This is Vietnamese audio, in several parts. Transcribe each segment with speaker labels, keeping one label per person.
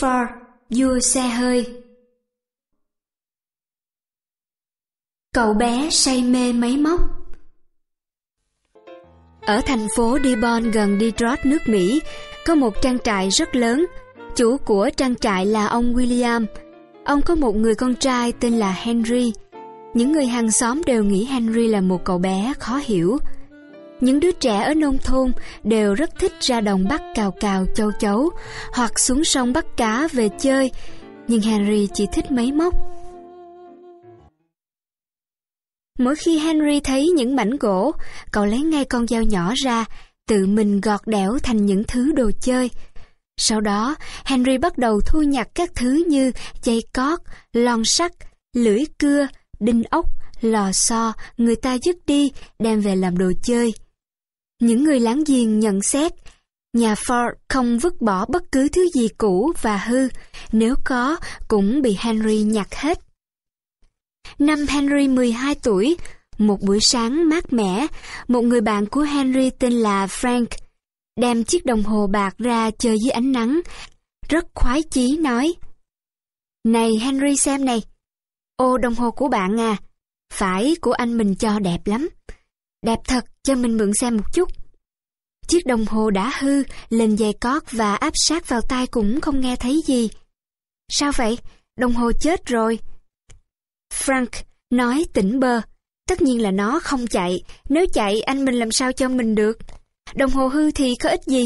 Speaker 1: Ford, vua xe hơi. Cậu bé say mê máy móc Ở thành phố Dearborn gần Detroit nước Mỹ, có một trang trại rất lớn. Chủ của trang trại là ông William. Ông có một người con trai tên là Henry. Những người hàng xóm đều nghĩ Henry là một cậu bé khó hiểu. Những đứa trẻ ở nông thôn đều rất thích ra đồng bắt cào cào châu chấu hoặc xuống sông bắt cá về chơi, nhưng Henry chỉ thích máy móc. Mỗi khi Henry thấy những mảnh gỗ, cậu lấy ngay con dao nhỏ ra, tự mình gọt đẽo thành những thứ đồ chơi. Sau đó, Henry bắt đầu thu nhặt các thứ như dây cót, lon sắt, lưỡi cưa, đinh ốc, lò xo người ta dứt đi đem về làm đồ chơi những người láng giềng nhận xét, nhà Ford không vứt bỏ bất cứ thứ gì cũ và hư, nếu có cũng bị Henry nhặt hết. Năm Henry 12 tuổi, một buổi sáng mát mẻ, một người bạn của Henry tên là Frank đem chiếc đồng hồ bạc ra chơi dưới ánh nắng, rất khoái chí nói. Này Henry xem này, ô đồng hồ của bạn à, phải của anh mình cho đẹp lắm. Đẹp thật, cho mình mượn xem một chút. Chiếc đồng hồ đã hư, lên dây cót và áp sát vào tai cũng không nghe thấy gì. Sao vậy? Đồng hồ chết rồi. Frank nói tỉnh bơ. Tất nhiên là nó không chạy. Nếu chạy, anh mình làm sao cho mình được? Đồng hồ hư thì có ích gì?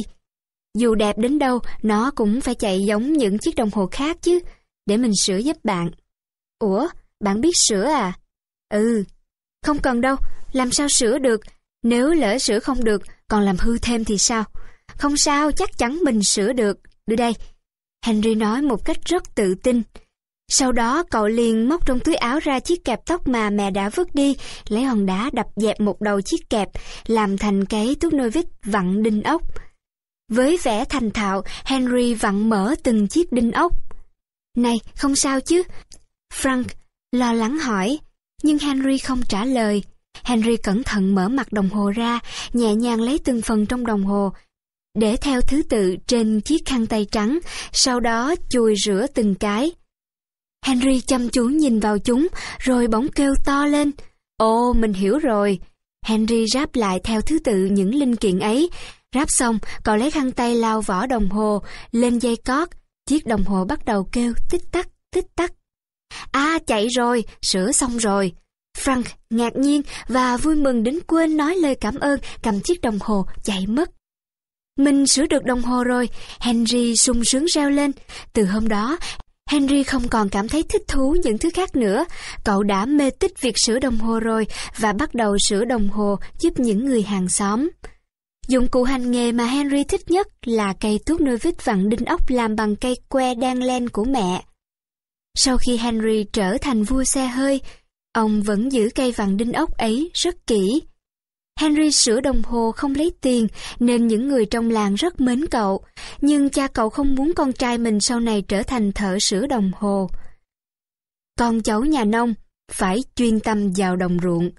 Speaker 1: Dù đẹp đến đâu, nó cũng phải chạy giống những chiếc đồng hồ khác chứ. Để mình sửa giúp bạn. Ủa, bạn biết sửa à? Ừ, không cần đâu, làm sao sửa được, nếu lỡ sửa không được, còn làm hư thêm thì sao? Không sao, chắc chắn mình sửa được. Đưa đây. Henry nói một cách rất tự tin. Sau đó cậu liền móc trong túi áo ra chiếc kẹp tóc mà mẹ đã vứt đi, lấy hòn đá đập dẹp một đầu chiếc kẹp, làm thành cái tuốt nôi vít vặn đinh ốc. Với vẻ thành thạo, Henry vặn mở từng chiếc đinh ốc. Này, không sao chứ? Frank lo lắng hỏi, nhưng Henry không trả lời. Henry cẩn thận mở mặt đồng hồ ra, nhẹ nhàng lấy từng phần trong đồng hồ, để theo thứ tự trên chiếc khăn tay trắng, sau đó chùi rửa từng cái. Henry chăm chú nhìn vào chúng, rồi bỗng kêu to lên. Ồ, mình hiểu rồi. Henry ráp lại theo thứ tự những linh kiện ấy. Ráp xong, cậu lấy khăn tay lau vỏ đồng hồ, lên dây cót. Chiếc đồng hồ bắt đầu kêu tích tắc, tích tắc. À, chạy rồi, sửa xong rồi. Frank ngạc nhiên và vui mừng đến quên nói lời cảm ơn cầm chiếc đồng hồ chạy mất. Mình sửa được đồng hồ rồi, Henry sung sướng reo lên. Từ hôm đó, Henry không còn cảm thấy thích thú những thứ khác nữa. Cậu đã mê tích việc sửa đồng hồ rồi và bắt đầu sửa đồng hồ giúp những người hàng xóm. Dụng cụ hành nghề mà Henry thích nhất là cây tuốt nôi vít vặn đinh ốc làm bằng cây que đan len của mẹ. Sau khi Henry trở thành vua xe hơi, Ông vẫn giữ cây vàng đinh ốc ấy rất kỹ. Henry sửa đồng hồ không lấy tiền nên những người trong làng rất mến cậu, nhưng cha cậu không muốn con trai mình sau này trở thành thợ sửa đồng hồ. Con cháu nhà nông phải chuyên tâm vào đồng ruộng.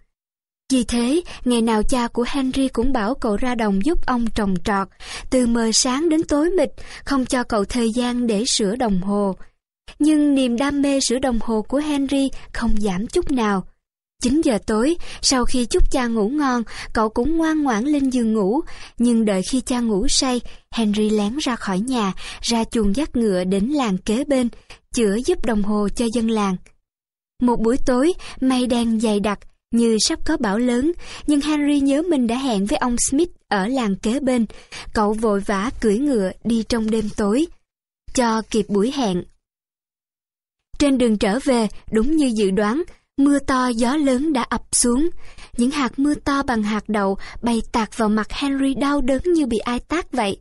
Speaker 1: Vì thế, ngày nào cha của Henry cũng bảo cậu ra đồng giúp ông trồng trọt, từ mờ sáng đến tối mịt, không cho cậu thời gian để sửa đồng hồ. Nhưng niềm đam mê sửa đồng hồ của Henry không giảm chút nào. 9 giờ tối, sau khi chúc cha ngủ ngon, cậu cũng ngoan ngoãn lên giường ngủ. Nhưng đợi khi cha ngủ say, Henry lén ra khỏi nhà, ra chuồng dắt ngựa đến làng kế bên, chữa giúp đồng hồ cho dân làng. Một buổi tối, mây đen dày đặc, như sắp có bão lớn, nhưng Henry nhớ mình đã hẹn với ông Smith ở làng kế bên. Cậu vội vã cưỡi ngựa đi trong đêm tối. Cho kịp buổi hẹn, trên đường trở về, đúng như dự đoán, mưa to gió lớn đã ập xuống. Những hạt mưa to bằng hạt đậu bay tạt vào mặt Henry đau đớn như bị ai tát vậy.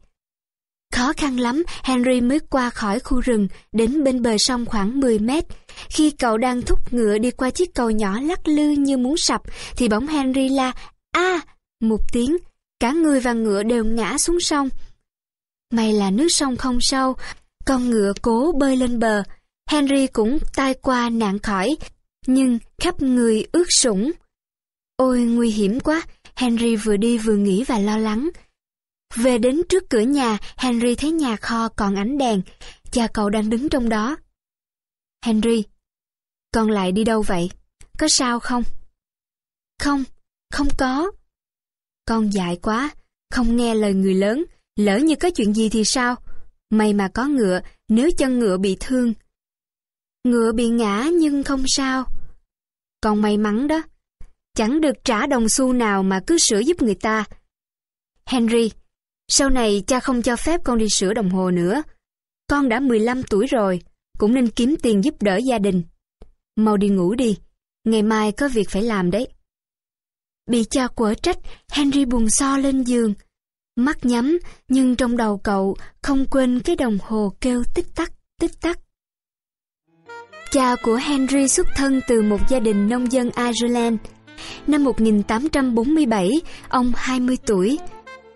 Speaker 1: Khó khăn lắm, Henry mới qua khỏi khu rừng, đến bên bờ sông khoảng 10 mét. Khi cậu đang thúc ngựa đi qua chiếc cầu nhỏ lắc lư như muốn sập, thì bóng Henry la, a một tiếng, cả người và ngựa đều ngã xuống sông. May là nước sông không sâu, con ngựa cố bơi lên bờ, Henry cũng tai qua nạn khỏi, nhưng khắp người ướt sũng. Ôi nguy hiểm quá, Henry vừa đi vừa nghĩ và lo lắng. Về đến trước cửa nhà, Henry thấy nhà kho còn ánh đèn, cha cậu đang đứng trong đó. Henry, con lại đi đâu vậy? Có sao không? Không, không có. Con dại quá, không nghe lời người lớn, lỡ như có chuyện gì thì sao? May mà có ngựa, nếu chân ngựa bị thương, Ngựa bị ngã nhưng không sao. Còn may mắn đó, chẳng được trả đồng xu nào mà cứ sửa giúp người ta. Henry, sau này cha không cho phép con đi sửa đồng hồ nữa. Con đã 15 tuổi rồi, cũng nên kiếm tiền giúp đỡ gia đình. Mau đi ngủ đi, ngày mai có việc phải làm đấy. Bị cha quở trách, Henry buồn so lên giường. Mắt nhắm, nhưng trong đầu cậu không quên cái đồng hồ kêu tích tắc, tích tắc. Cha của Henry xuất thân từ một gia đình nông dân Ireland. Năm 1847, ông 20 tuổi.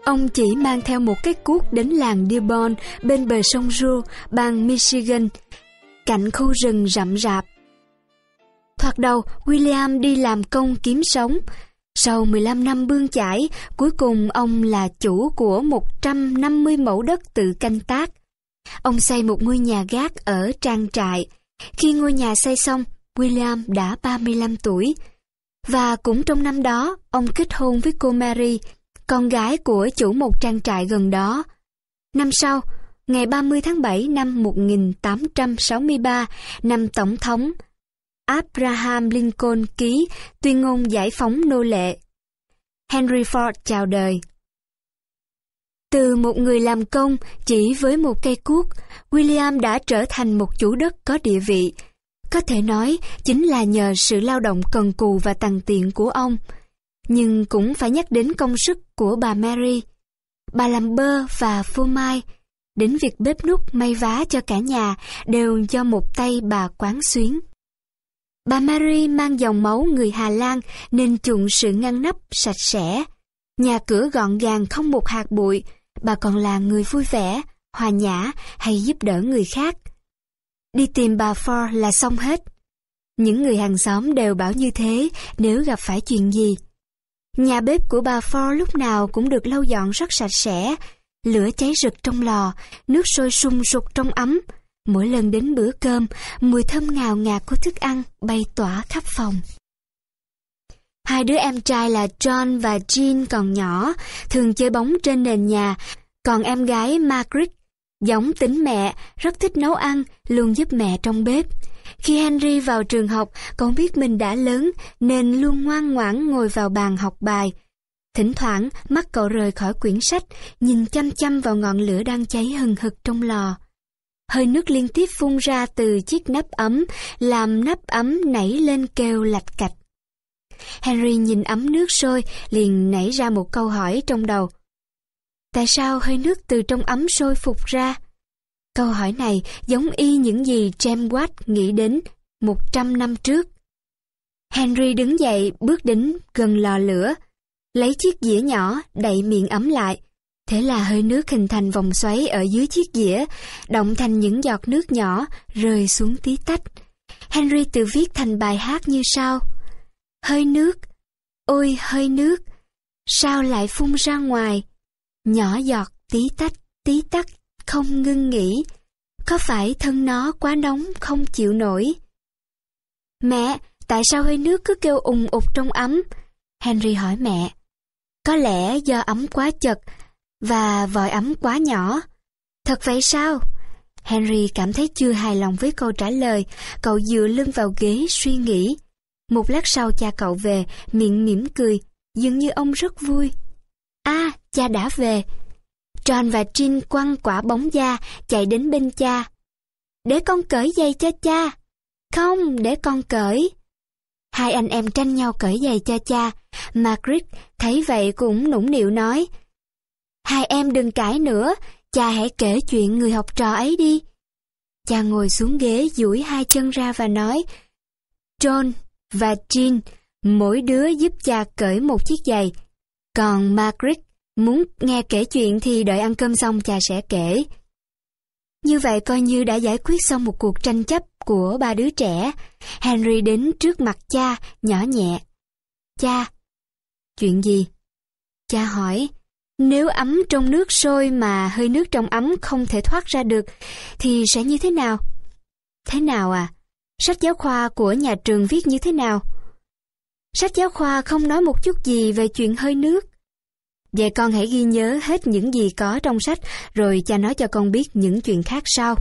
Speaker 1: Ông chỉ mang theo một cái cuốc đến làng Dearborn bên bờ sông Ruhr, bang Michigan, cạnh khu rừng rậm rạp. Thoạt đầu, William đi làm công kiếm sống. Sau 15 năm bươn chải, cuối cùng ông là chủ của 150 mẫu đất tự canh tác. Ông xây một ngôi nhà gác ở trang trại – khi ngôi nhà xây xong, William đã 35 tuổi. Và cũng trong năm đó, ông kết hôn với cô Mary, con gái của chủ một trang trại gần đó. Năm sau, ngày 30 tháng 7 năm 1863, năm Tổng thống Abraham Lincoln ký tuyên ngôn giải phóng nô lệ. Henry Ford chào đời. Từ một người làm công chỉ với một cây cuốc, William đã trở thành một chủ đất có địa vị. Có thể nói chính là nhờ sự lao động cần cù và tằn tiện của ông. Nhưng cũng phải nhắc đến công sức của bà Mary. Bà làm bơ và phô mai, đến việc bếp nút may vá cho cả nhà đều do một tay bà quán xuyến. Bà Mary mang dòng máu người Hà Lan nên chuộng sự ngăn nắp sạch sẽ. Nhà cửa gọn gàng không một hạt bụi, bà còn là người vui vẻ, hòa nhã hay giúp đỡ người khác. Đi tìm bà For là xong hết. Những người hàng xóm đều bảo như thế nếu gặp phải chuyện gì. Nhà bếp của bà For lúc nào cũng được lau dọn rất sạch sẽ, lửa cháy rực trong lò, nước sôi sung sục trong ấm. Mỗi lần đến bữa cơm, mùi thơm ngào ngạt của thức ăn bay tỏa khắp phòng. Hai đứa em trai là John và Jean còn nhỏ, thường chơi bóng trên nền nhà, còn em gái Margaret giống tính mẹ, rất thích nấu ăn, luôn giúp mẹ trong bếp. Khi Henry vào trường học, cậu biết mình đã lớn nên luôn ngoan ngoãn ngồi vào bàn học bài. Thỉnh thoảng, mắt cậu rời khỏi quyển sách, nhìn chăm chăm vào ngọn lửa đang cháy hừng hực trong lò. Hơi nước liên tiếp phun ra từ chiếc nắp ấm, làm nắp ấm nảy lên kêu lạch cạch. Henry nhìn ấm nước sôi, liền nảy ra một câu hỏi trong đầu. Tại sao hơi nước từ trong ấm sôi phục ra? Câu hỏi này giống y những gì James Watt nghĩ đến 100 năm trước. Henry đứng dậy bước đến gần lò lửa, lấy chiếc dĩa nhỏ đậy miệng ấm lại. Thế là hơi nước hình thành vòng xoáy ở dưới chiếc dĩa, động thành những giọt nước nhỏ rơi xuống tí tách. Henry tự viết thành bài hát như sau hơi nước, ôi hơi nước, sao lại phun ra ngoài, nhỏ giọt tí tách, tí tách, không ngưng nghỉ, có phải thân nó quá nóng không chịu nổi? Mẹ, tại sao hơi nước cứ kêu ùng ụt trong ấm? Henry hỏi mẹ. Có lẽ do ấm quá chật và vòi ấm quá nhỏ. Thật vậy sao? Henry cảm thấy chưa hài lòng với câu trả lời, cậu dựa lưng vào ghế suy nghĩ. Một lát sau cha cậu về, miệng mỉm cười, dường như ông rất vui. a à, cha đã về. tròn và trinh quăng quả bóng da, chạy đến bên cha. Để con cởi giày cho cha. Không, để con cởi. Hai anh em tranh nhau cởi giày cho cha. Margaret thấy vậy cũng nũng nịu nói. Hai em đừng cãi nữa, cha hãy kể chuyện người học trò ấy đi. Cha ngồi xuống ghế duỗi hai chân ra và nói John, và Jean, mỗi đứa giúp cha cởi một chiếc giày. Còn Margaret muốn nghe kể chuyện thì đợi ăn cơm xong cha sẽ kể. Như vậy coi như đã giải quyết xong một cuộc tranh chấp của ba đứa trẻ. Henry đến trước mặt cha, nhỏ nhẹ. Cha, chuyện gì? Cha hỏi, nếu ấm trong nước sôi mà hơi nước trong ấm không thể thoát ra được, thì sẽ như thế nào? Thế nào à? Sách giáo khoa của nhà trường viết như thế nào? Sách giáo khoa không nói một chút gì về chuyện hơi nước. Vậy con hãy ghi nhớ hết những gì có trong sách rồi cha nói cho con biết những chuyện khác sau.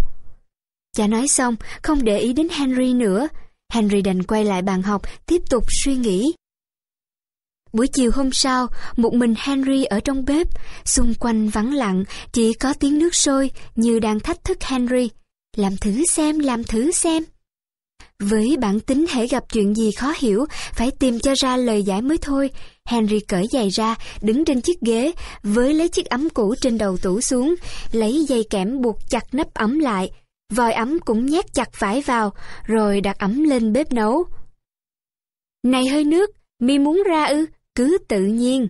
Speaker 1: Cha nói xong, không để ý đến Henry nữa. Henry đành quay lại bàn học, tiếp tục suy nghĩ. Buổi chiều hôm sau, một mình Henry ở trong bếp, xung quanh vắng lặng, chỉ có tiếng nước sôi như đang thách thức Henry. Làm thử xem, làm thử xem. Với bản tính hãy gặp chuyện gì khó hiểu, phải tìm cho ra lời giải mới thôi. Henry cởi giày ra, đứng trên chiếc ghế, với lấy chiếc ấm cũ trên đầu tủ xuống, lấy dây kẽm buộc chặt nắp ấm lại. Vòi ấm cũng nhét chặt vải vào, rồi đặt ấm lên bếp nấu. Này hơi nước, mi muốn ra ư, cứ tự nhiên.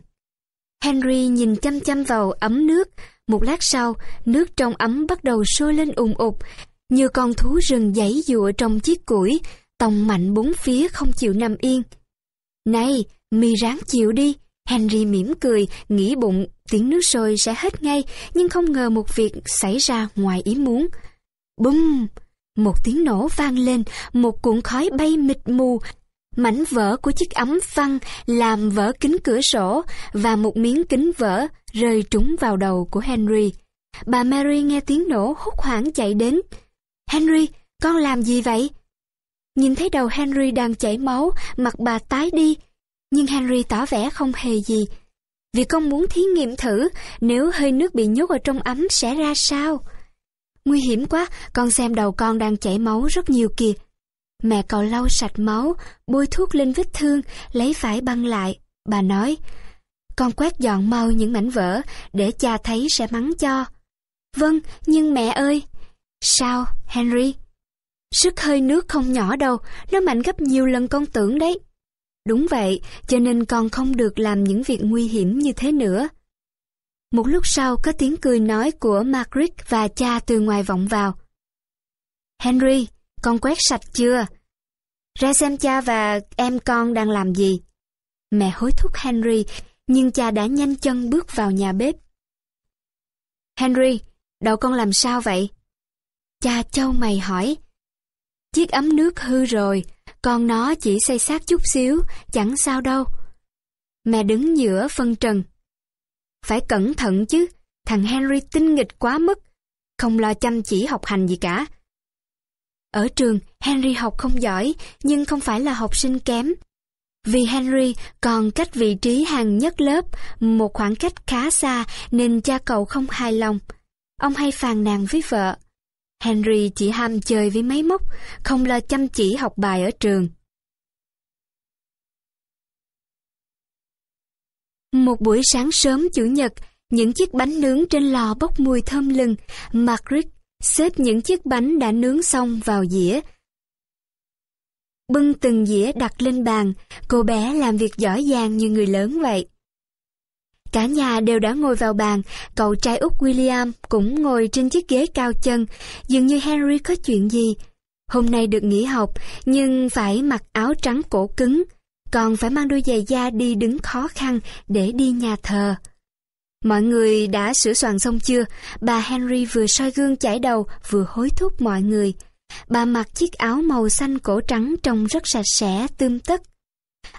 Speaker 1: Henry nhìn chăm chăm vào ấm nước, một lát sau, nước trong ấm bắt đầu sôi lên ùn ục, như con thú rừng giãy dụa trong chiếc củi, tòng mạnh bốn phía không chịu nằm yên. Này, mi ráng chịu đi, Henry mỉm cười, nghĩ bụng tiếng nước sôi sẽ hết ngay, nhưng không ngờ một việc xảy ra ngoài ý muốn. Bùm! Một tiếng nổ vang lên, một cuộn khói bay mịt mù, mảnh vỡ của chiếc ấm văng làm vỡ kính cửa sổ và một miếng kính vỡ rơi trúng vào đầu của Henry. Bà Mary nghe tiếng nổ hốt hoảng chạy đến. Henry, con làm gì vậy? Nhìn thấy đầu Henry đang chảy máu, mặt bà tái đi, nhưng Henry tỏ vẻ không hề gì. Vì con muốn thí nghiệm thử nếu hơi nước bị nhốt ở trong ấm sẽ ra sao. Nguy hiểm quá, con xem đầu con đang chảy máu rất nhiều kìa. Mẹ cậu lau sạch máu, bôi thuốc lên vết thương, lấy vải băng lại. Bà nói, con quét dọn mau những mảnh vỡ để cha thấy sẽ mắng cho. Vâng, nhưng mẹ ơi, Sao, Henry? Sức hơi nước không nhỏ đâu, nó mạnh gấp nhiều lần con tưởng đấy. Đúng vậy, cho nên con không được làm những việc nguy hiểm như thế nữa. Một lúc sau có tiếng cười nói của Margaret và cha từ ngoài vọng vào. Henry, con quét sạch chưa? Ra xem cha và em con đang làm gì. Mẹ hối thúc Henry, nhưng cha đã nhanh chân bước vào nhà bếp. Henry, đầu con làm sao vậy? Cha châu mày hỏi, chiếc ấm nước hư rồi, con nó chỉ xây xác chút xíu, chẳng sao đâu. Mẹ đứng giữa phân trần. Phải cẩn thận chứ, thằng Henry tinh nghịch quá mức, không lo chăm chỉ học hành gì cả. Ở trường, Henry học không giỏi, nhưng không phải là học sinh kém. Vì Henry còn cách vị trí hàng nhất lớp, một khoảng cách khá xa nên cha cậu không hài lòng. Ông hay phàn nàn với vợ. Henry chỉ ham chơi với máy móc, không lo chăm chỉ học bài ở trường. Một buổi sáng sớm Chủ nhật, những chiếc bánh nướng trên lò bốc mùi thơm lừng, Margaret xếp những chiếc bánh đã nướng xong vào dĩa. Bưng từng dĩa đặt lên bàn, cô bé làm việc giỏi giang như người lớn vậy. Cả nhà đều đã ngồi vào bàn, cậu trai út William cũng ngồi trên chiếc ghế cao chân, dường như Henry có chuyện gì. Hôm nay được nghỉ học, nhưng phải mặc áo trắng cổ cứng, còn phải mang đôi giày da đi đứng khó khăn để đi nhà thờ. Mọi người đã sửa soạn xong chưa? Bà Henry vừa soi gương chải đầu, vừa hối thúc mọi người. Bà mặc chiếc áo màu xanh cổ trắng trông rất sạch sẽ, tươm tất.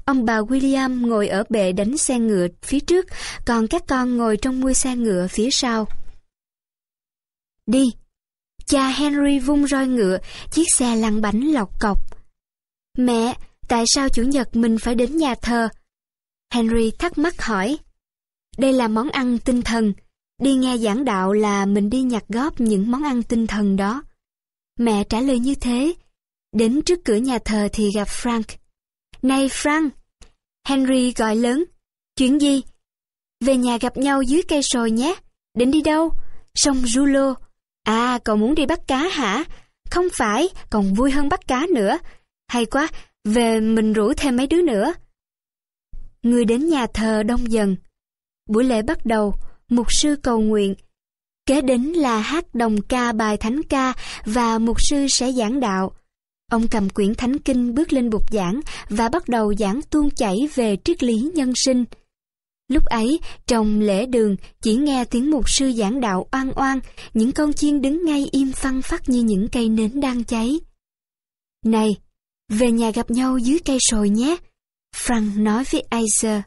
Speaker 1: Ông bà William ngồi ở bệ đánh xe ngựa phía trước, còn các con ngồi trong mui xe ngựa phía sau. Đi! Cha Henry vung roi ngựa, chiếc xe lăn bánh lọc cọc. Mẹ, tại sao Chủ nhật mình phải đến nhà thờ? Henry thắc mắc hỏi. Đây là món ăn tinh thần. Đi nghe giảng đạo là mình đi nhặt góp những món ăn tinh thần đó. Mẹ trả lời như thế. Đến trước cửa nhà thờ thì gặp Frank. Này Frank! Henry gọi lớn. Chuyện gì? Về nhà gặp nhau dưới cây sồi nhé. Định đi đâu? Sông Rulo. À, cậu muốn đi bắt cá hả? Không phải, còn vui hơn bắt cá nữa. Hay quá, về mình rủ thêm mấy đứa nữa. Người đến nhà thờ đông dần. Buổi lễ bắt đầu, mục sư cầu nguyện. Kế đến là hát đồng ca bài thánh ca và mục sư sẽ giảng đạo. Ông cầm quyển thánh kinh bước lên bục giảng và bắt đầu giảng tuôn chảy về triết lý nhân sinh. Lúc ấy, trong lễ đường, chỉ nghe tiếng mục sư giảng đạo oan oan, những con chiên đứng ngay im phăng phát như những cây nến đang cháy. Này, về nhà gặp nhau dưới cây sồi nhé, Frank nói với Aiser.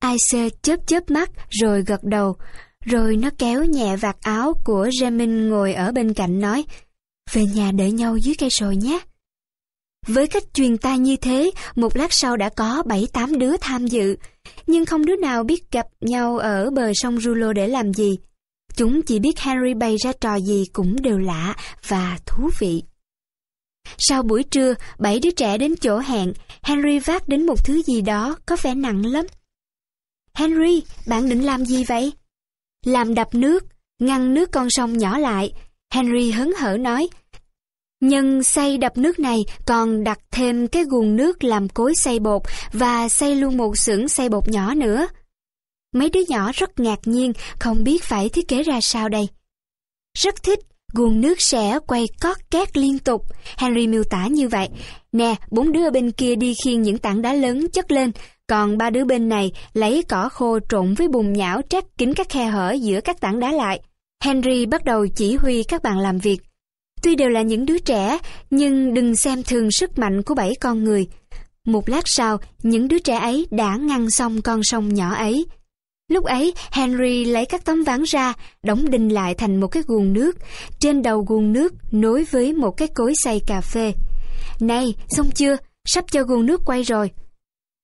Speaker 1: Aiser chớp chớp mắt rồi gật đầu, rồi nó kéo nhẹ vạt áo của Jamin ngồi ở bên cạnh nói, về nhà đợi nhau dưới cây sồi nhé. Với cách truyền tai như thế, một lát sau đã có 7-8 đứa tham dự, nhưng không đứa nào biết gặp nhau ở bờ sông Rulo để làm gì. Chúng chỉ biết Henry bày ra trò gì cũng đều lạ và thú vị. Sau buổi trưa, bảy đứa trẻ đến chỗ hẹn, Henry vác đến một thứ gì đó có vẻ nặng lắm. Henry, bạn định làm gì vậy? Làm đập nước, ngăn nước con sông nhỏ lại. Henry hớn hở nói, Nhân xay đập nước này còn đặt thêm cái guồng nước làm cối xay bột và xay luôn một xưởng xay bột nhỏ nữa. Mấy đứa nhỏ rất ngạc nhiên, không biết phải thiết kế ra sao đây. Rất thích, guồng nước sẽ quay cót két liên tục, Henry miêu tả như vậy. Nè, bốn đứa bên kia đi khiêng những tảng đá lớn chất lên, còn ba đứa bên này lấy cỏ khô trộn với bùn nhão trát kín các khe hở giữa các tảng đá lại. Henry bắt đầu chỉ huy các bạn làm việc. Tuy đều là những đứa trẻ, nhưng đừng xem thường sức mạnh của bảy con người. Một lát sau, những đứa trẻ ấy đã ngăn xong con sông nhỏ ấy. Lúc ấy, Henry lấy các tấm ván ra, đóng đinh lại thành một cái guồng nước. Trên đầu guồng nước nối với một cái cối xay cà phê. Này, xong chưa? Sắp cho guồng nước quay rồi.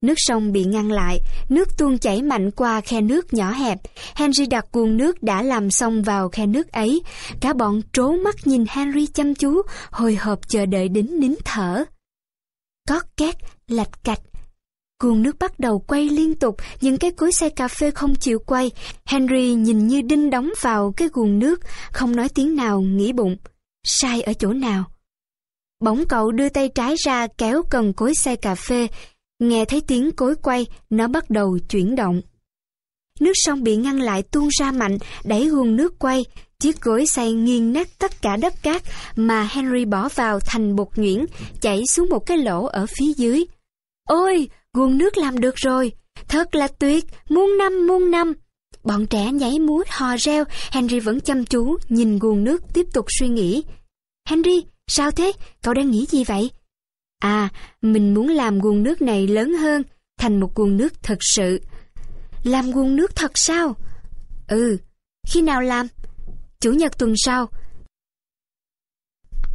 Speaker 1: Nước sông bị ngăn lại, nước tuôn chảy mạnh qua khe nước nhỏ hẹp. Henry đặt cuồng nước đã làm xong vào khe nước ấy. Cả bọn trố mắt nhìn Henry chăm chú, hồi hộp chờ đợi đến nín thở. Cót két, lạch cạch. Cuồng nước bắt đầu quay liên tục, những cái cối xe cà phê không chịu quay. Henry nhìn như đinh đóng vào cái cuồng nước, không nói tiếng nào, nghĩ bụng. Sai ở chỗ nào? Bỗng cậu đưa tay trái ra kéo cần cối xe cà phê, Nghe thấy tiếng cối quay, nó bắt đầu chuyển động. Nước sông bị ngăn lại tuôn ra mạnh, đẩy guồng nước quay. Chiếc cối xay nghiêng nát tất cả đất cát mà Henry bỏ vào thành bột nhuyễn, chảy xuống một cái lỗ ở phía dưới. Ôi, guồng nước làm được rồi! Thật là tuyệt, muôn năm muôn năm! Bọn trẻ nhảy múa hò reo, Henry vẫn chăm chú, nhìn guồng nước tiếp tục suy nghĩ. Henry, sao thế? Cậu đang nghĩ gì vậy? À, mình muốn làm nguồn nước này lớn hơn, thành một nguồn nước thật sự. Làm nguồn nước thật sao? Ừ, khi nào làm? Chủ nhật tuần sau.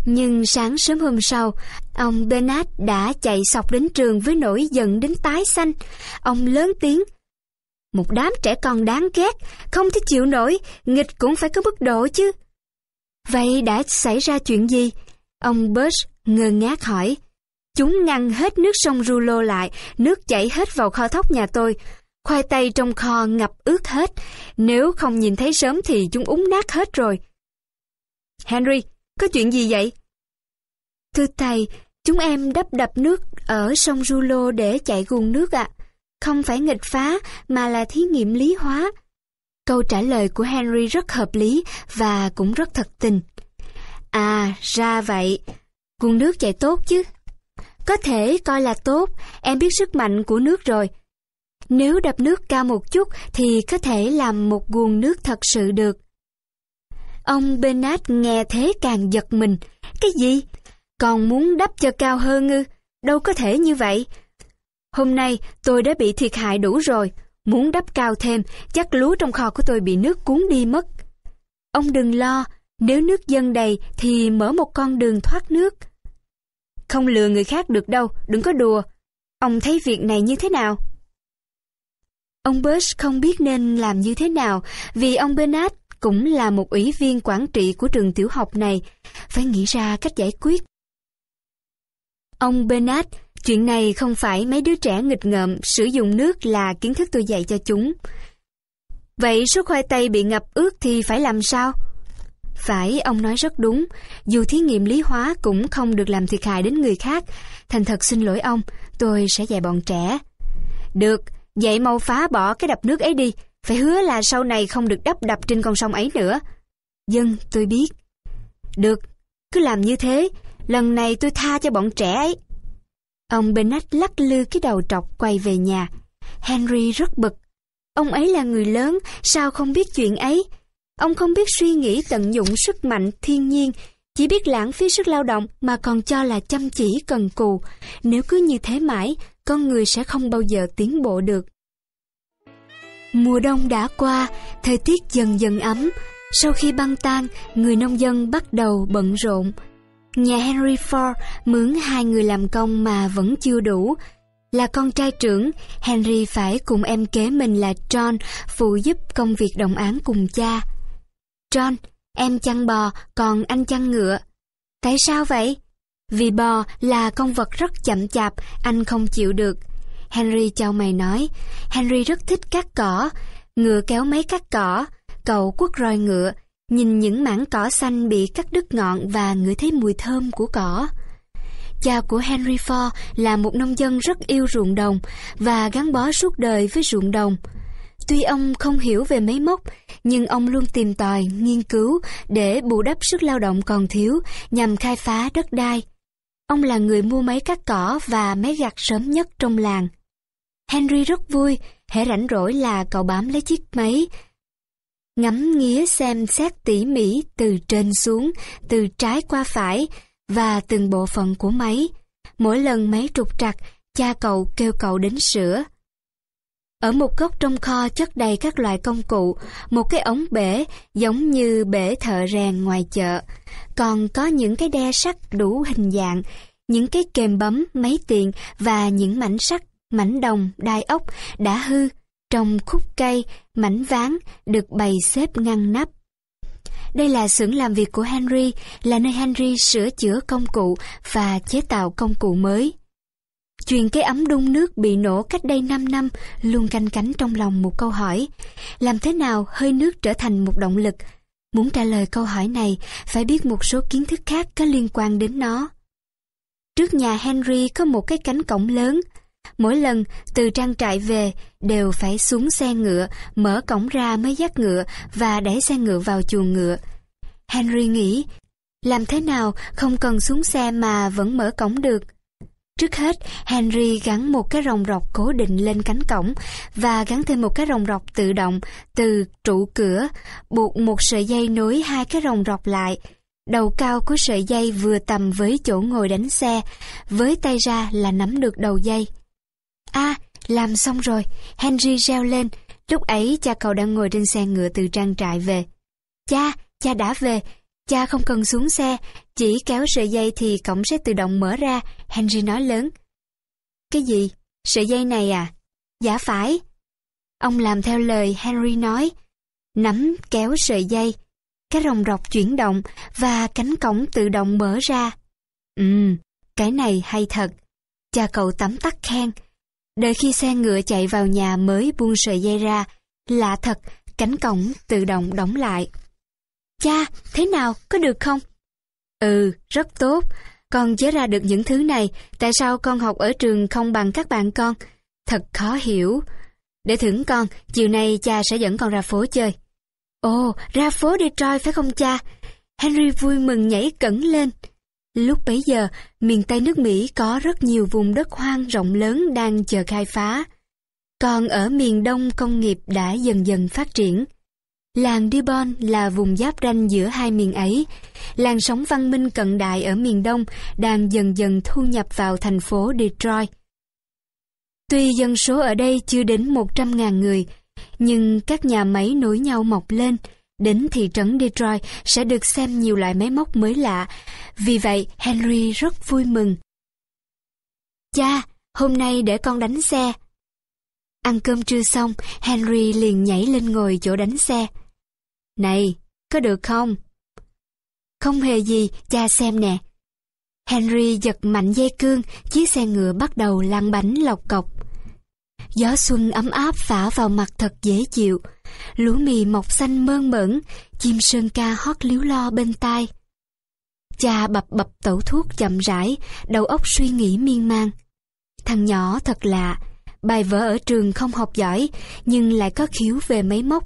Speaker 1: Nhưng sáng sớm hôm sau, ông Bernard đã chạy sọc đến trường với nỗi giận đến tái xanh. Ông lớn tiếng. Một đám trẻ con đáng ghét, không thể chịu nổi, nghịch cũng phải có mức độ chứ. Vậy đã xảy ra chuyện gì? Ông Bush ngơ ngác hỏi. Chúng ngăn hết nước sông Rulo lại, nước chảy hết vào kho thóc nhà tôi. Khoai tây trong kho ngập ướt hết, nếu không nhìn thấy sớm thì chúng úng nát hết rồi. Henry, có chuyện gì vậy? Thưa thầy, chúng em đắp đập nước ở sông Rulo để chạy guồng nước ạ. Không phải nghịch phá mà là thí nghiệm lý hóa. Câu trả lời của Henry rất hợp lý và cũng rất thật tình. À, ra vậy. Guồng nước chạy tốt chứ. Có thể coi là tốt, em biết sức mạnh của nước rồi. Nếu đập nước cao một chút thì có thể làm một nguồn nước thật sự được. Ông Bernard nghe thế càng giật mình. Cái gì? Còn muốn đắp cho cao hơn ư? Đâu có thể như vậy. Hôm nay tôi đã bị thiệt hại đủ rồi. Muốn đắp cao thêm, chắc lúa trong kho của tôi bị nước cuốn đi mất. Ông đừng lo, nếu nước dâng đầy thì mở một con đường thoát nước không lừa người khác được đâu, đừng có đùa. Ông thấy việc này như thế nào? Ông Bush không biết nên làm như thế nào vì ông Bernard cũng là một ủy viên quản trị của trường tiểu học này, phải nghĩ ra cách giải quyết. Ông Bernard, chuyện này không phải mấy đứa trẻ nghịch ngợm sử dụng nước là kiến thức tôi dạy cho chúng. Vậy số khoai tây bị ngập ướt thì phải làm sao? Phải, ông nói rất đúng. Dù thí nghiệm lý hóa cũng không được làm thiệt hại đến người khác. Thành thật xin lỗi ông, tôi sẽ dạy bọn trẻ. Được, dạy mau phá bỏ cái đập nước ấy đi. Phải hứa là sau này không được đắp đập trên con sông ấy nữa. Dân, tôi biết. Được, cứ làm như thế. Lần này tôi tha cho bọn trẻ ấy. Ông Bennett lắc lư cái đầu trọc quay về nhà. Henry rất bực. Ông ấy là người lớn, sao không biết chuyện ấy? Ông không biết suy nghĩ tận dụng sức mạnh thiên nhiên, chỉ biết lãng phí sức lao động mà còn cho là chăm chỉ cần cù. Nếu cứ như thế mãi, con người sẽ không bao giờ tiến bộ được. Mùa đông đã qua, thời tiết dần dần ấm. Sau khi băng tan, người nông dân bắt đầu bận rộn. Nhà Henry Ford mướn hai người làm công mà vẫn chưa đủ. Là con trai trưởng, Henry phải cùng em kế mình là John phụ giúp công việc đồng án cùng cha. John, em chăn bò, còn anh chăn ngựa. Tại sao vậy? Vì bò là con vật rất chậm chạp, anh không chịu được. Henry chào mày nói, Henry rất thích cắt cỏ, ngựa kéo mấy cắt cỏ, cậu quất roi ngựa, nhìn những mảng cỏ xanh bị cắt đứt ngọn và ngửi thấy mùi thơm của cỏ. Cha của Henry Ford là một nông dân rất yêu ruộng đồng và gắn bó suốt đời với ruộng đồng. Tuy ông không hiểu về máy móc, nhưng ông luôn tìm tòi, nghiên cứu để bù đắp sức lao động còn thiếu nhằm khai phá đất đai. Ông là người mua máy cắt cỏ và máy gặt sớm nhất trong làng. Henry rất vui, hễ rảnh rỗi là cậu bám lấy chiếc máy, ngắm nghía xem xét tỉ mỉ từ trên xuống, từ trái qua phải và từng bộ phận của máy. Mỗi lần máy trục trặc, cha cậu kêu cậu đến sửa, ở một góc trong kho chất đầy các loại công cụ, một cái ống bể giống như bể thợ rèn ngoài chợ. Còn có những cái đe sắt đủ hình dạng, những cái kềm bấm, máy tiền và những mảnh sắt, mảnh đồng, đai ốc đã hư trong khúc cây, mảnh ván được bày xếp ngăn nắp. Đây là xưởng làm việc của Henry, là nơi Henry sửa chữa công cụ và chế tạo công cụ mới. Chuyện cái ấm đun nước bị nổ cách đây 5 năm luôn canh cánh trong lòng một câu hỏi. Làm thế nào hơi nước trở thành một động lực? Muốn trả lời câu hỏi này, phải biết một số kiến thức khác có liên quan đến nó. Trước nhà Henry có một cái cánh cổng lớn. Mỗi lần từ trang trại về đều phải xuống xe ngựa, mở cổng ra mới dắt ngựa và đẩy xe ngựa vào chuồng ngựa. Henry nghĩ, làm thế nào không cần xuống xe mà vẫn mở cổng được? Trước hết, Henry gắn một cái rồng rọc cố định lên cánh cổng và gắn thêm một cái rồng rọc tự động từ trụ cửa, buộc một sợi dây nối hai cái rồng rọc lại. Đầu cao của sợi dây vừa tầm với chỗ ngồi đánh xe, với tay ra là nắm được đầu dây. a làm xong rồi, Henry reo lên, lúc ấy cha cậu đang ngồi trên xe ngựa từ trang trại về. Cha, cha đã về, Cha không cần xuống xe, chỉ kéo sợi dây thì cổng sẽ tự động mở ra, Henry nói lớn. Cái gì? Sợi dây này à? Dạ phải. Ông làm theo lời Henry nói. Nắm kéo sợi dây, cái rồng rọc chuyển động và cánh cổng tự động mở ra. ừ cái này hay thật. Cha cậu tắm tắt khen. Đợi khi xe ngựa chạy vào nhà mới buông sợi dây ra. Lạ thật, cánh cổng tự động đóng lại. Cha, thế nào, có được không? Ừ, rất tốt. Con chế ra được những thứ này, tại sao con học ở trường không bằng các bạn con? Thật khó hiểu. Để thưởng con, chiều nay cha sẽ dẫn con ra phố chơi. Ồ, ra phố Detroit phải không cha? Henry vui mừng nhảy cẩn lên. Lúc bấy giờ, miền Tây nước Mỹ có rất nhiều vùng đất hoang rộng lớn đang chờ khai phá. Còn ở miền Đông công nghiệp đã dần dần phát triển. Làng Dibon là vùng giáp ranh giữa hai miền ấy. Làn sóng văn minh cận đại ở miền Đông đang dần dần thu nhập vào thành phố Detroit. Tuy dân số ở đây chưa đến 100.000 người, nhưng các nhà máy nối nhau mọc lên. Đến thị trấn Detroit sẽ được xem nhiều loại máy móc mới lạ. Vì vậy, Henry rất vui mừng. Cha, hôm nay để con đánh xe. Ăn cơm trưa xong, Henry liền nhảy lên ngồi chỗ đánh xe. Này, có được không? Không hề gì, cha xem nè. Henry giật mạnh dây cương, chiếc xe ngựa bắt đầu lăn bánh lọc cọc. Gió xuân ấm áp phả vào mặt thật dễ chịu. Lúa mì mọc xanh mơn mởn, chim sơn ca hót líu lo bên tai. Cha bập bập tẩu thuốc chậm rãi, đầu óc suy nghĩ miên man. Thằng nhỏ thật lạ, bài vở ở trường không học giỏi, nhưng lại có khiếu về máy móc.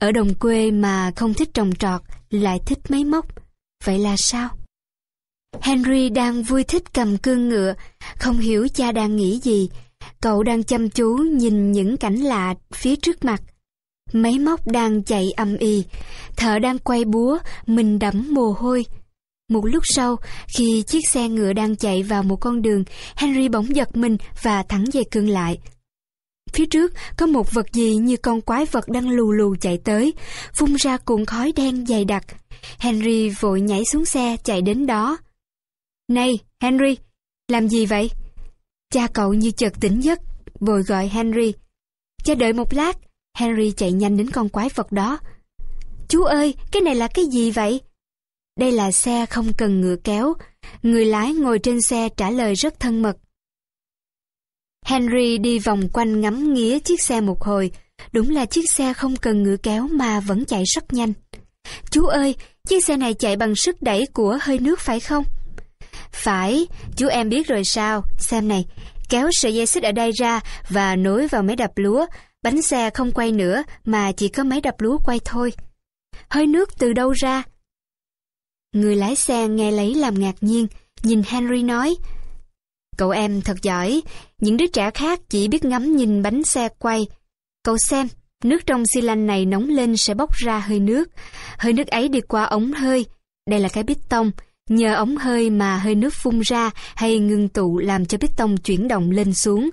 Speaker 1: Ở đồng quê mà không thích trồng trọt, lại thích máy móc. Vậy là sao? Henry đang vui thích cầm cương ngựa, không hiểu cha đang nghĩ gì. Cậu đang chăm chú nhìn những cảnh lạ phía trước mặt. Máy móc đang chạy âm y, thợ đang quay búa, mình đẫm mồ hôi. Một lúc sau, khi chiếc xe ngựa đang chạy vào một con đường, Henry bỗng giật mình và thẳng dây cương lại. Phía trước có một vật gì như con quái vật đang lù lù chạy tới, phun ra cuộn khói đen dày đặc. Henry vội nhảy xuống xe chạy đến đó. Này, Henry, làm gì vậy? Cha cậu như chợt tỉnh giấc, vội gọi Henry. Cha đợi một lát, Henry chạy nhanh đến con quái vật đó. Chú ơi, cái này là cái gì vậy? Đây là xe không cần ngựa kéo. Người lái ngồi trên xe trả lời rất thân mật. Henry đi vòng quanh ngắm nghía chiếc xe một hồi. Đúng là chiếc xe không cần ngựa kéo mà vẫn chạy rất nhanh. Chú ơi, chiếc xe này chạy bằng sức đẩy của hơi nước phải không? Phải, chú em biết rồi sao, xem này. Kéo sợi dây xích ở đây ra và nối vào máy đập lúa. Bánh xe không quay nữa mà chỉ có máy đập lúa quay thôi. Hơi nước từ đâu ra? Người lái xe nghe lấy làm ngạc nhiên, nhìn Henry nói... Cậu em thật giỏi, những đứa trẻ khác chỉ biết ngắm nhìn bánh xe quay. Cậu xem, nước trong xi lanh này nóng lên sẽ bốc ra hơi nước. Hơi nước ấy đi qua ống hơi. Đây là cái bít tông. Nhờ ống hơi mà hơi nước phun ra hay ngưng tụ làm cho bít tông chuyển động lên xuống.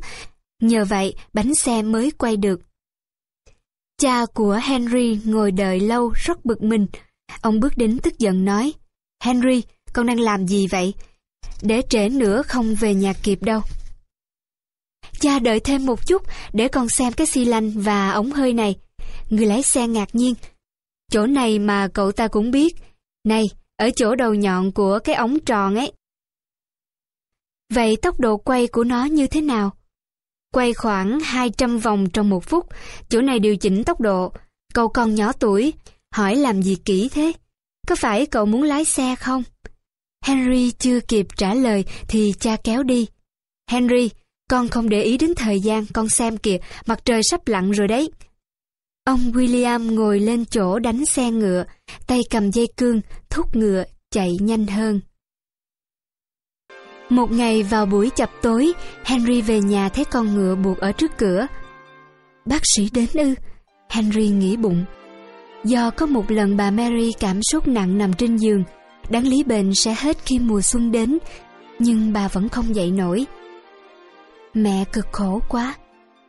Speaker 1: Nhờ vậy, bánh xe mới quay được. Cha của Henry ngồi đợi lâu rất bực mình. Ông bước đến tức giận nói, Henry, con đang làm gì vậy? để trễ nữa không về nhà kịp đâu. Cha đợi thêm một chút để con xem cái xi lanh và ống hơi này. Người lái xe ngạc nhiên. Chỗ này mà cậu ta cũng biết. Này, ở chỗ đầu nhọn của cái ống tròn ấy. Vậy tốc độ quay của nó như thế nào? Quay khoảng 200 vòng trong một phút, chỗ này điều chỉnh tốc độ. Cậu còn nhỏ tuổi, hỏi làm gì kỹ thế? Có phải cậu muốn lái xe không? Henry chưa kịp trả lời thì cha kéo đi. Henry, con không để ý đến thời gian, con xem kìa, mặt trời sắp lặn rồi đấy. Ông William ngồi lên chỗ đánh xe ngựa, tay cầm dây cương, thúc ngựa, chạy nhanh hơn. Một ngày vào buổi chập tối, Henry về nhà thấy con ngựa buộc ở trước cửa. Bác sĩ đến ư? Henry nghĩ bụng. Do có một lần bà Mary cảm xúc nặng nằm trên giường, Đáng lý bệnh sẽ hết khi mùa xuân đến, nhưng bà vẫn không dậy nổi. Mẹ cực khổ quá.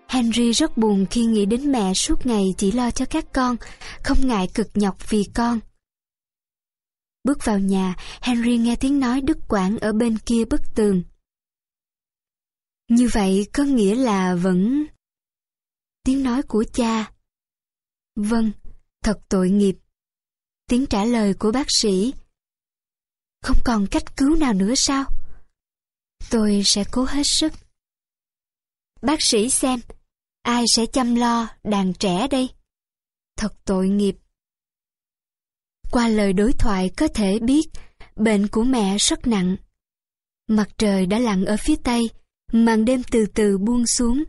Speaker 1: Henry rất buồn khi nghĩ đến mẹ suốt ngày chỉ lo cho các con, không ngại cực nhọc vì con. Bước vào nhà, Henry nghe tiếng nói đứt quãng ở bên kia bức tường. Như vậy có nghĩa là vẫn... Tiếng nói của cha. Vâng, thật tội nghiệp. Tiếng trả lời của bác sĩ không còn cách cứu nào nữa sao? Tôi sẽ cố hết sức. Bác sĩ xem, ai sẽ chăm lo đàn trẻ đây? Thật tội nghiệp. Qua lời đối thoại có thể biết bệnh của mẹ rất nặng. Mặt trời đã lặn ở phía tây, màn đêm từ từ buông xuống.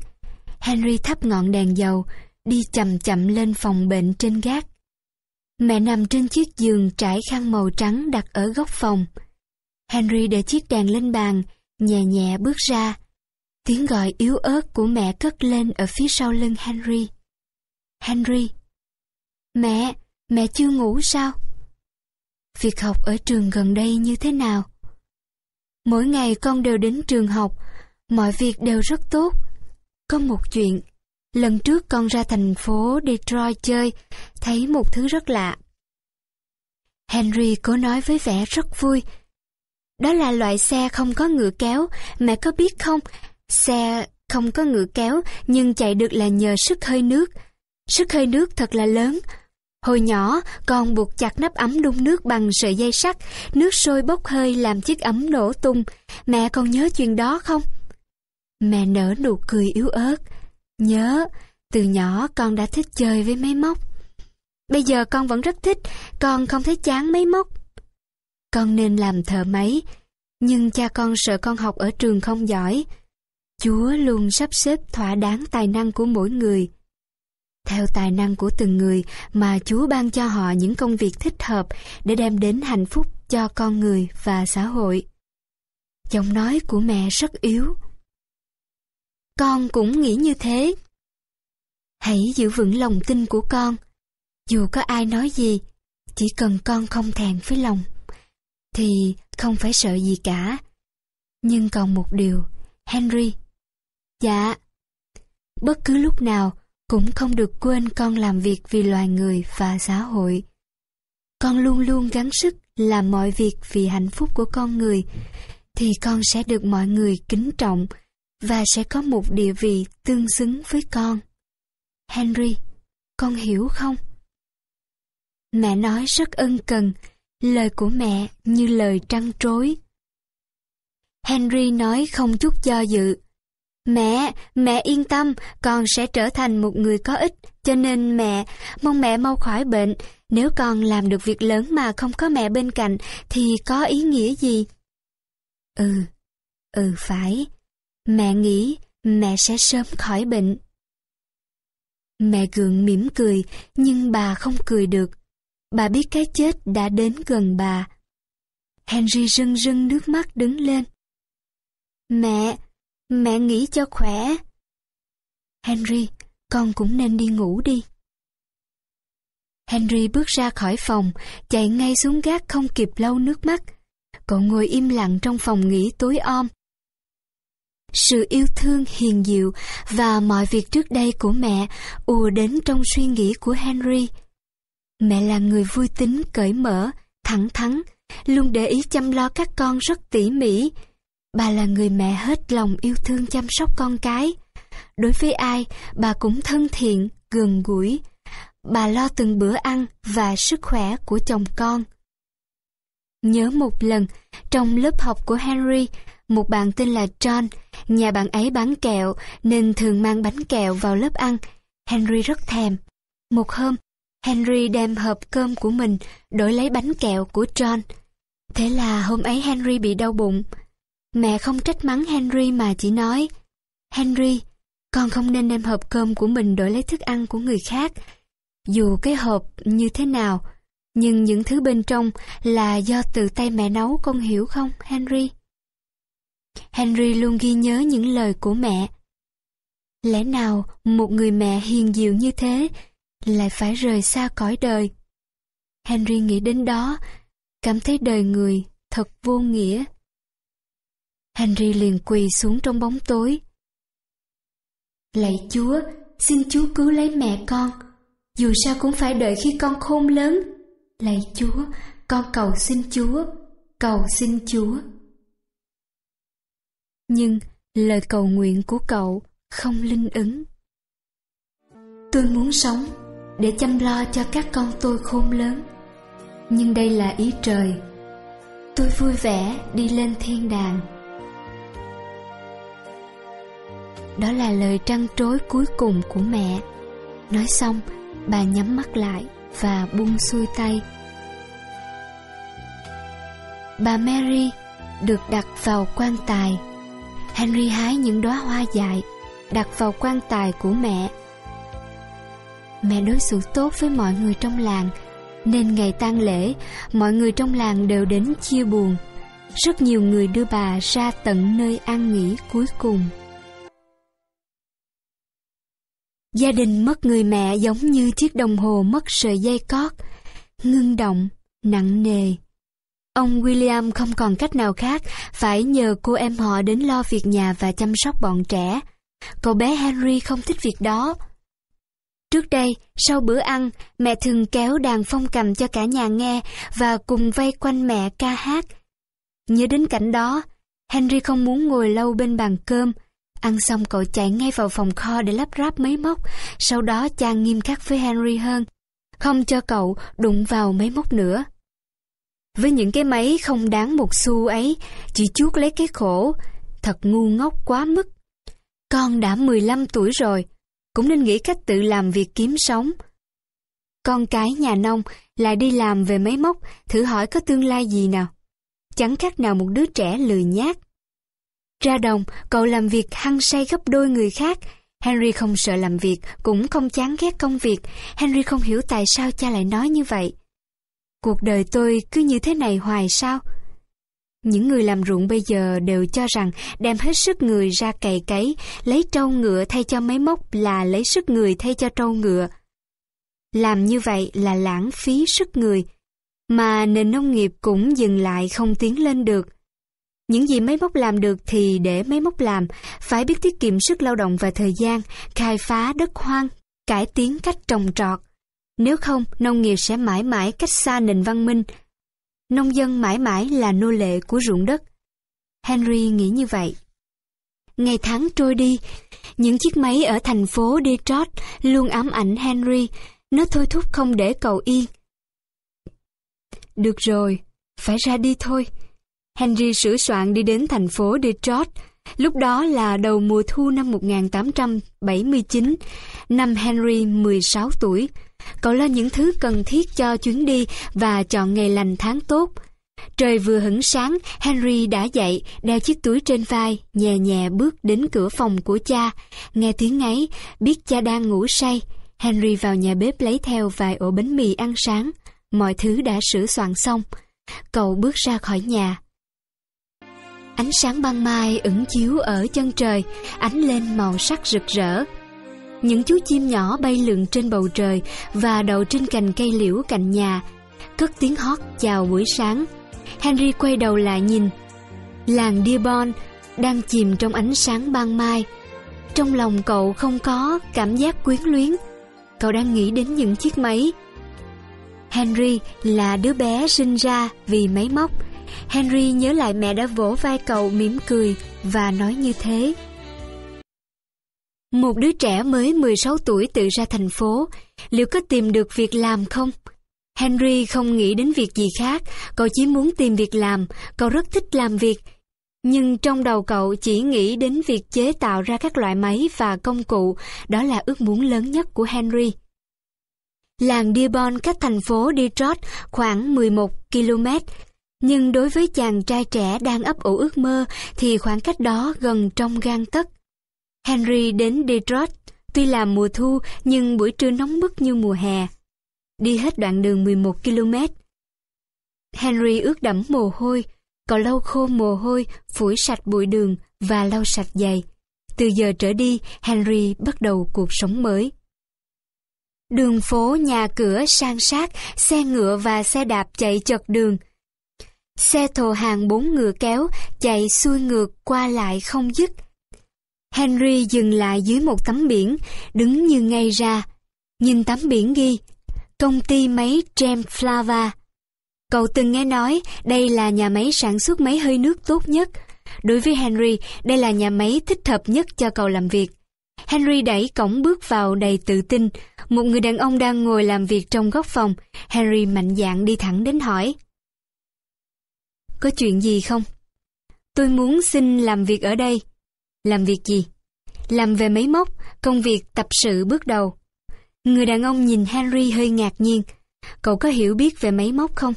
Speaker 1: Henry thắp ngọn đèn dầu, đi chậm chậm lên phòng bệnh trên gác. Mẹ nằm trên chiếc giường trải khăn màu trắng đặt ở góc phòng. Henry để chiếc đèn lên bàn, nhẹ nhẹ bước ra. Tiếng gọi yếu ớt của mẹ cất lên ở phía sau lưng Henry. Henry! Mẹ! Mẹ chưa ngủ sao? Việc học ở trường gần đây như thế nào? Mỗi ngày con đều đến trường học, mọi việc đều rất tốt. Có một chuyện Lần trước con ra thành phố Detroit chơi, thấy một thứ rất lạ. Henry cố nói với vẻ rất vui. Đó là loại xe không có ngựa kéo, mẹ có biết không? Xe không có ngựa kéo nhưng chạy được là nhờ sức hơi nước. Sức hơi nước thật là lớn. Hồi nhỏ, con buộc chặt nắp ấm đun nước bằng sợi dây sắt, nước sôi bốc hơi làm chiếc ấm nổ tung. Mẹ còn nhớ chuyện đó không? Mẹ nở nụ cười yếu ớt. Nhớ, từ nhỏ con đã thích chơi với máy móc. Bây giờ con vẫn rất thích, con không thấy chán máy móc. Con nên làm thợ máy, nhưng cha con sợ con học ở trường không giỏi. Chúa luôn sắp xếp thỏa đáng tài năng của mỗi người. Theo tài năng của từng người mà Chúa ban cho họ những công việc thích hợp để đem đến hạnh phúc cho con người và xã hội. Giọng nói của mẹ rất yếu, con cũng nghĩ như thế. Hãy giữ vững lòng tin của con. Dù có ai nói gì, chỉ cần con không thèm với lòng, thì không phải sợ gì cả. Nhưng còn một điều, Henry. Dạ. Bất cứ lúc nào cũng không được quên con làm việc vì loài người và xã hội. Con luôn luôn gắng sức làm mọi việc vì hạnh phúc của con người, thì con sẽ được mọi người kính trọng, và sẽ có một địa vị tương xứng với con. Henry, con hiểu không? Mẹ nói rất ân cần, lời của mẹ như lời trăn trối. Henry nói không chút do dự. Mẹ, mẹ yên tâm, con sẽ trở thành một người có ích, cho nên mẹ, mong mẹ mau khỏi bệnh. Nếu con làm được việc lớn mà không có mẹ bên cạnh, thì có ý nghĩa gì? Ừ, ừ phải. Mẹ nghĩ mẹ sẽ sớm khỏi bệnh. Mẹ gượng mỉm cười, nhưng bà không cười được. Bà biết cái chết đã đến gần bà. Henry rưng rưng nước mắt đứng lên. Mẹ, mẹ nghĩ cho khỏe. Henry, con cũng nên đi ngủ đi. Henry bước ra khỏi phòng, chạy ngay xuống gác không kịp lau nước mắt. Cậu ngồi im lặng trong phòng nghỉ tối om sự yêu thương hiền diệu và mọi việc trước đây của mẹ ùa đến trong suy nghĩ của henry mẹ là người vui tính cởi mở thẳng thắn luôn để ý chăm lo các con rất tỉ mỉ bà là người mẹ hết lòng yêu thương chăm sóc con cái đối với ai bà cũng thân thiện gần gũi bà lo từng bữa ăn và sức khỏe của chồng con nhớ một lần trong lớp học của henry một bạn tên là John, nhà bạn ấy bán kẹo nên thường mang bánh kẹo vào lớp ăn. Henry rất thèm. Một hôm, Henry đem hộp cơm của mình đổi lấy bánh kẹo của John. Thế là hôm ấy Henry bị đau bụng. Mẹ không trách mắng Henry mà chỉ nói Henry, con không nên đem hộp cơm của mình đổi lấy thức ăn của người khác. Dù cái hộp như thế nào, nhưng những thứ bên trong là do từ tay mẹ nấu con hiểu không, Henry? Henry luôn ghi nhớ những lời của mẹ. Lẽ nào một người mẹ hiền diệu như thế lại phải rời xa cõi đời? Henry nghĩ đến đó, cảm thấy đời người thật vô nghĩa. Henry liền quỳ xuống trong bóng tối. Lạy Chúa, xin Chúa cứu lấy mẹ con, dù sao cũng phải đợi khi con khôn lớn. Lạy Chúa, con cầu xin Chúa, cầu xin Chúa nhưng lời cầu nguyện của cậu không linh ứng tôi muốn sống để chăm lo cho các con tôi khôn lớn nhưng đây là ý trời tôi vui vẻ đi lên thiên đàng đó là lời trăn trối cuối cùng của mẹ nói xong bà nhắm mắt lại và buông xuôi tay bà mary được đặt vào quan tài Henry hái những đóa hoa dại đặt vào quan tài của mẹ. Mẹ đối xử tốt với mọi người trong làng, nên ngày tang lễ, mọi người trong làng đều đến chia buồn. Rất nhiều người đưa bà ra tận nơi an nghỉ cuối cùng. Gia đình mất người mẹ giống như chiếc đồng hồ mất sợi dây cót, ngưng động, nặng nề. Ông William không còn cách nào khác, phải nhờ cô em họ đến lo việc nhà và chăm sóc bọn trẻ. Cậu bé Henry không thích việc đó. Trước đây, sau bữa ăn, mẹ thường kéo đàn phong cầm cho cả nhà nghe và cùng vây quanh mẹ ca hát. Nhớ đến cảnh đó, Henry không muốn ngồi lâu bên bàn cơm. Ăn xong cậu chạy ngay vào phòng kho để lắp ráp máy móc, sau đó cha nghiêm khắc với Henry hơn, không cho cậu đụng vào máy móc nữa. Với những cái máy không đáng một xu ấy, chỉ chuốt lấy cái khổ, thật ngu ngốc quá mức. Con đã 15 tuổi rồi, cũng nên nghĩ cách tự làm việc kiếm sống. Con cái nhà nông lại đi làm về máy móc, thử hỏi có tương lai gì nào. Chẳng khác nào một đứa trẻ lười nhác. Ra đồng, cậu làm việc hăng say gấp đôi người khác. Henry không sợ làm việc, cũng không chán ghét công việc. Henry không hiểu tại sao cha lại nói như vậy cuộc đời tôi cứ như thế này hoài sao? Những người làm ruộng bây giờ đều cho rằng đem hết sức người ra cày cấy, lấy trâu ngựa thay cho máy móc là lấy sức người thay cho trâu ngựa. Làm như vậy là lãng phí sức người, mà nền nông nghiệp cũng dừng lại không tiến lên được. Những gì máy móc làm được thì để máy móc làm, phải biết tiết kiệm sức lao động và thời gian, khai phá đất hoang, cải tiến cách trồng trọt. Nếu không, nông nghiệp sẽ mãi mãi cách xa nền văn minh. Nông dân mãi mãi là nô lệ của ruộng đất. Henry nghĩ như vậy. Ngày tháng trôi đi, những chiếc máy ở thành phố Detroit luôn ám ảnh Henry, nó thôi thúc không để cậu yên. Được rồi, phải ra đi thôi. Henry sửa soạn đi đến thành phố Detroit, lúc đó là đầu mùa thu năm 1879, năm Henry 16 tuổi cậu lên những thứ cần thiết cho chuyến đi và chọn ngày lành tháng tốt. Trời vừa hửng sáng, Henry đã dậy, đeo chiếc túi trên vai, nhẹ nhẹ bước đến cửa phòng của cha. Nghe tiếng ngáy, biết cha đang ngủ say. Henry vào nhà bếp lấy theo vài ổ bánh mì ăn sáng. Mọi thứ đã sửa soạn xong. Cậu bước ra khỏi nhà. Ánh sáng ban mai ẩn chiếu ở chân trời, ánh lên màu sắc rực rỡ, những chú chim nhỏ bay lượn trên bầu trời và đậu trên cành cây liễu cạnh nhà, cất tiếng hót chào buổi sáng. Henry quay đầu lại nhìn. Làng Dearborn đang chìm trong ánh sáng ban mai. Trong lòng cậu không có cảm giác quyến luyến. Cậu đang nghĩ đến những chiếc máy. Henry là đứa bé sinh ra vì máy móc. Henry nhớ lại mẹ đã vỗ vai cậu mỉm cười và nói như thế. Một đứa trẻ mới 16 tuổi tự ra thành phố, liệu có tìm được việc làm không? Henry không nghĩ đến việc gì khác, cậu chỉ muốn tìm việc làm, cậu rất thích làm việc. Nhưng trong đầu cậu chỉ nghĩ đến việc chế tạo ra các loại máy và công cụ, đó là ước muốn lớn nhất của Henry. Làng Dearborn cách thành phố Detroit khoảng 11 km, nhưng đối với chàng trai trẻ đang ấp ủ ước mơ thì khoảng cách đó gần trong gan tấc. Henry đến Detroit, tuy là mùa thu nhưng buổi trưa nóng bức như mùa hè. Đi hết đoạn đường 11 km. Henry ướt đẫm mồ hôi, còn lâu khô mồ hôi, phủi sạch bụi đường và lau sạch giày. Từ giờ trở đi, Henry bắt đầu cuộc sống mới. Đường phố, nhà cửa sang sát, xe ngựa và xe đạp chạy chật đường. Xe thồ hàng bốn ngựa kéo, chạy xuôi ngược qua lại không dứt. Henry dừng lại dưới một tấm biển, đứng như ngay ra. Nhìn tấm biển ghi, công ty máy Gem Flava. Cậu từng nghe nói đây là nhà máy sản xuất máy hơi nước tốt nhất. Đối với Henry, đây là nhà máy thích hợp nhất cho cậu làm việc. Henry đẩy cổng bước vào đầy tự tin. Một người đàn ông đang ngồi làm việc trong góc phòng. Henry mạnh dạn đi thẳng đến hỏi. Có chuyện gì không? Tôi muốn xin làm việc ở đây. Làm việc gì? Làm về máy móc, công việc tập sự bước đầu. Người đàn ông nhìn Henry hơi ngạc nhiên. Cậu có hiểu biết về máy móc không?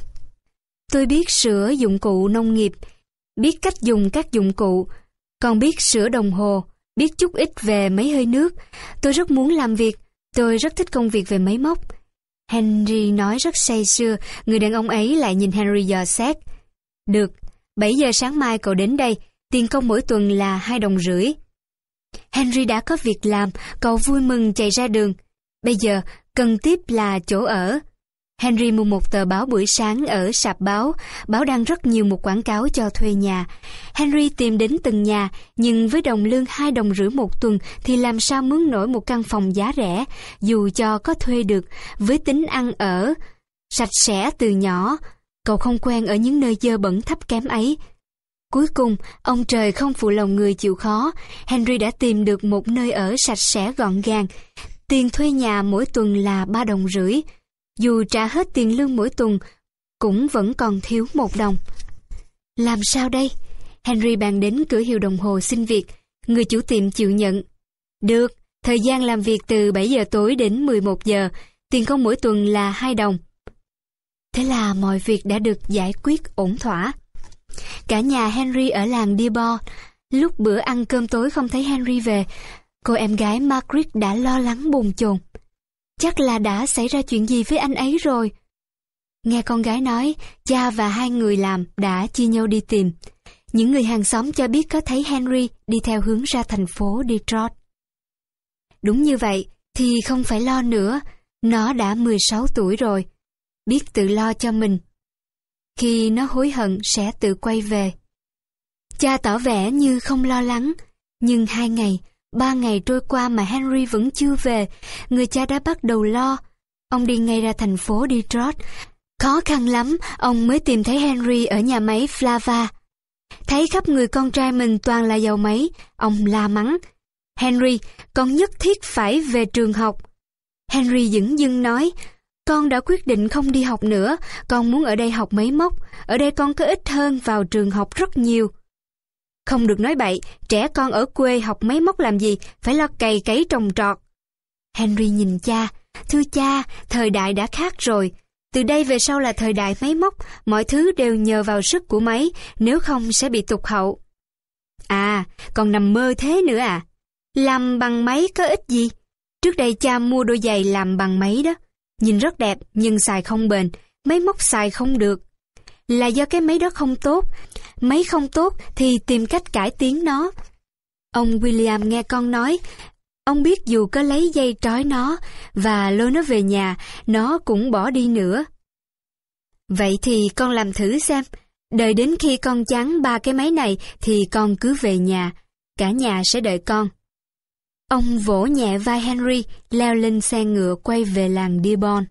Speaker 1: Tôi biết sửa dụng cụ nông nghiệp, biết cách dùng các dụng cụ, còn biết sửa đồng hồ, biết chút ít về máy hơi nước. Tôi rất muốn làm việc, tôi rất thích công việc về máy móc. Henry nói rất say sưa, người đàn ông ấy lại nhìn Henry dò xét. Được, 7 giờ sáng mai cậu đến đây, tiền công mỗi tuần là hai đồng rưỡi. Henry đã có việc làm, cậu vui mừng chạy ra đường. Bây giờ, cần tiếp là chỗ ở. Henry mua một tờ báo buổi sáng ở sạp báo, báo đăng rất nhiều một quảng cáo cho thuê nhà. Henry tìm đến từng nhà, nhưng với đồng lương hai đồng rưỡi một tuần thì làm sao mướn nổi một căn phòng giá rẻ, dù cho có thuê được, với tính ăn ở, sạch sẽ từ nhỏ. Cậu không quen ở những nơi dơ bẩn thấp kém ấy, Cuối cùng, ông trời không phụ lòng người chịu khó, Henry đã tìm được một nơi ở sạch sẽ gọn gàng. Tiền thuê nhà mỗi tuần là ba đồng rưỡi. Dù trả hết tiền lương mỗi tuần, cũng vẫn còn thiếu một đồng. Làm sao đây? Henry bàn đến cửa hiệu đồng hồ xin việc. Người chủ tiệm chịu nhận. Được, thời gian làm việc từ 7 giờ tối đến 11 giờ, tiền công mỗi tuần là 2 đồng. Thế là mọi việc đã được giải quyết ổn thỏa. Cả nhà Henry ở làng Dearborn. Lúc bữa ăn cơm tối không thấy Henry về, cô em gái Margaret đã lo lắng bồn chồn. Chắc là đã xảy ra chuyện gì với anh ấy rồi. Nghe con gái nói, cha và hai người làm đã chia nhau đi tìm. Những người hàng xóm cho biết có thấy Henry đi theo hướng ra thành phố Detroit. Đúng như vậy, thì không phải lo nữa, nó đã 16 tuổi rồi. Biết tự lo cho mình khi nó hối hận sẽ tự quay về. Cha tỏ vẻ như không lo lắng, nhưng hai ngày, ba ngày trôi qua mà Henry vẫn chưa về, người cha đã bắt đầu lo. Ông đi ngay ra thành phố Detroit. Khó khăn lắm, ông mới tìm thấy Henry ở nhà máy Flava. Thấy khắp người con trai mình toàn là dầu máy, ông la mắng. Henry, con nhất thiết phải về trường học. Henry dững dưng nói, con đã quyết định không đi học nữa, con muốn ở đây học máy móc ở đây con có ích hơn vào trường học rất nhiều. Không được nói bậy, trẻ con ở quê học máy móc làm gì, phải lo cày cấy trồng trọt. Henry nhìn cha, thưa cha, thời đại đã khác rồi. Từ đây về sau là thời đại máy móc, mọi thứ đều nhờ vào sức của máy, nếu không sẽ bị tụt hậu. À, còn nằm mơ thế nữa à? Làm bằng máy có ích gì? Trước đây cha mua đôi giày làm bằng máy đó. Nhìn rất đẹp nhưng xài không bền, máy móc xài không được. Là do cái máy đó không tốt, máy không tốt thì tìm cách cải tiến nó. Ông William nghe con nói, ông biết dù có lấy dây trói nó và lôi nó về nhà, nó cũng bỏ đi nữa. Vậy thì con làm thử xem, đợi đến khi con chán ba cái máy này thì con cứ về nhà, cả nhà sẽ đợi con. Ông vỗ nhẹ vai Henry, leo lên xe ngựa quay về làng Dearborn.